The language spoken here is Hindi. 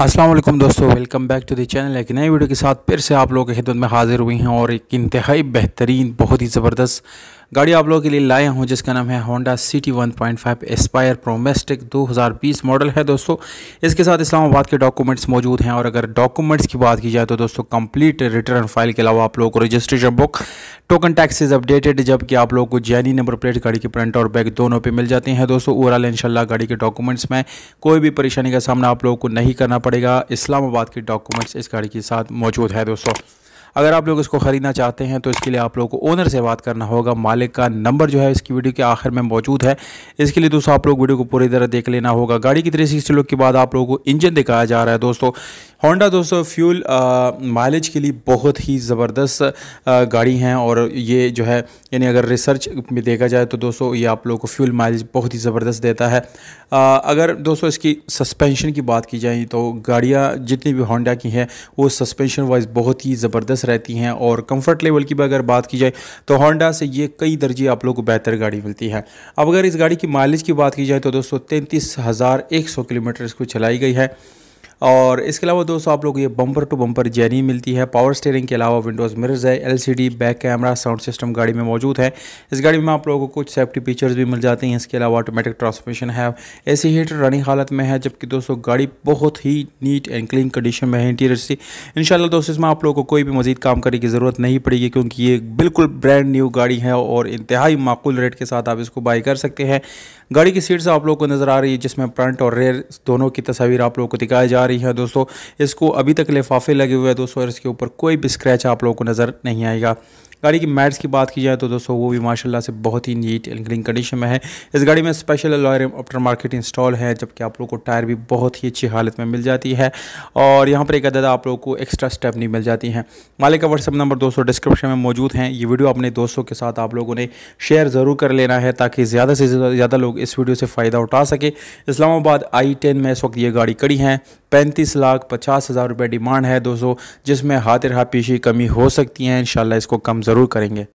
असलम दोस्तों welcome back to the channel एक नई वीडियो के साथ फिर से आप लोगों की खिदमत में हाज़िर हुई हैं और एक इंतहाई बेहतरीन बहुत ही ज़बरदस्त गाड़ी आप लोगों के लिए लाया हूँ जिसका नाम है होंडा सिटी 1.5 पॉइंट एस्पायर प्रोमेस्टिक 2020 मॉडल है दोस्तों इसके साथ इस्लामाबाद के डॉक्यूमेंट्स मौजूद हैं और अगर डॉक्यूमेंट्स की बात की जाए तो दोस्तों कंप्लीट रिटर्न फाइल के अलावा आप लोगों को registration book token taxes updated जबकि आप लोगों को जैनी नंबर प्लेट गाड़ी के प्रिंट और बैग दोनों पर मिल जाते हैं दोस्तों ओवरऑल इनशाला गाड़ी के डॉक्यूमेंट्स में कोई भी परेशानी का सामना आप लोगों को नहीं करना पड़ेगा इस्लामाबाद के डॉक्यूमेंट्स इस गाड़ी के साथ मौजूद है दोस्तों अगर आप लोग इसको ख़रीदना चाहते हैं तो इसके लिए आप लोग को ओनर से बात करना होगा मालिक का नंबर जो है इसकी वीडियो के आखिर में मौजूद है इसके लिए दोस्तों आप लोग वीडियो को पूरी तरह देख लेना होगा गाड़ी की थ्री सिक्सटी लुक के बाद आप लोगों को इंजन दिखाया जा रहा है दोस्तों होंडा दोस्तों फ्यूल माइलेज के लिए बहुत ही ज़बरदस्त गाड़ी हैं और ये जो है यानी अगर रिसर्च में देखा जाए तो दोस्तों ये आप लोगों को फ्यूल माइलेज बहुत ही ज़बरदस्त देता है आ, अगर दोस्तों इसकी सस्पेंशन की बात की जाए तो गाड़ियाँ जितनी भी होंडा की हैं वो सस्पेंशन वाइज बहुत ही ज़बरदस्त स्पेशियस रहती हैं और कंफर्ट लेवल की भी अगर बात की जाए तो होंडा से ये कई दर्जे आप लोग को बेहतर गाड़ी मिलती है अब अगर इस गाड़ी की माइलेज की बात की जाए तो दोस्तों तैंतीस किलोमीटर इसको चलाई गई है और इसके अलावा दोस्तों आप लोग ये बम्पर टू बम्पर जेनी मिलती है पावर स्टेयरिंग के अलावा विंडोज़ मिरर्स है LCD back camera sound system गाड़ी में मौजूद है इस गाड़ी में आप लोगों को कुछ सेफ्टी फीचर्स भी मिल जाते हैं इसके अलावा ऑटोमेटिक ट्रांसमिशन है ए सी हीटर रनिंग हालत में है जबकि दोस्तों गाड़ी बहुत ही नीट एंड क्लीन कंडीशन में है इंटीरियर से इन दोस्तों इसमें आप लोगों को कोई भी मजीद काम करने की ज़रूरत नहीं पड़ेगी क्योंकि ये बिल्कुल ब्रांड न्यू गाड़ी है और इंतहाई माकूल रेट के साथ आप इसको बाई कर सकते हैं गाड़ी की सीट्स आप लोगों को नज़र आ रही है जिसमें फ्रंट और रेयर दोनों की तस्वीर आप लोगों को दिखाई जा रही रही है दोस्तों इसको अभी तक लिफाफे लगे हुए हैं दोस्तों इसके ऊपर कोई भी स्क्रैच आप लोगों को नज़र नहीं आएगा गाड़ी की मैट्स की बात की जाए तो दोस्तों वो भी माशाल्लाह से बहुत ही नीट एंड क्लीन कंडीशन में है इस गाड़ी में स्पेशल लॉयर आफ्टर मार्केट इंस्टॉल है जबकि आप लोगों को टायर भी बहुत ही अच्छी हालत में मिल जाती है और यहाँ पर एक अदद आप लोगों को एक्स्ट्रा स्टेप नहीं मिल जाती है मालिक का व्हाट्सअप नंबर दोस्तों डिस्क्रिप्शन में मौजूद हैं ये वीडियो अपने दोस्तों के साथ आप लोगों ने शेयर ज़रूर कर लेना है ताकि ज़्यादा से ज़्यादा लोग इस वीडियो से फ़ायदा उठा सके इस्लामाबाद आई में इस वक्त ये गाड़ी कड़ी है पैंतीस लाख पचास हज़ार रुपये डिमांड है दोस्तों जिसमें हाथ रहा कमी हो सकती है इन इसको कम ज़रूर करेंगे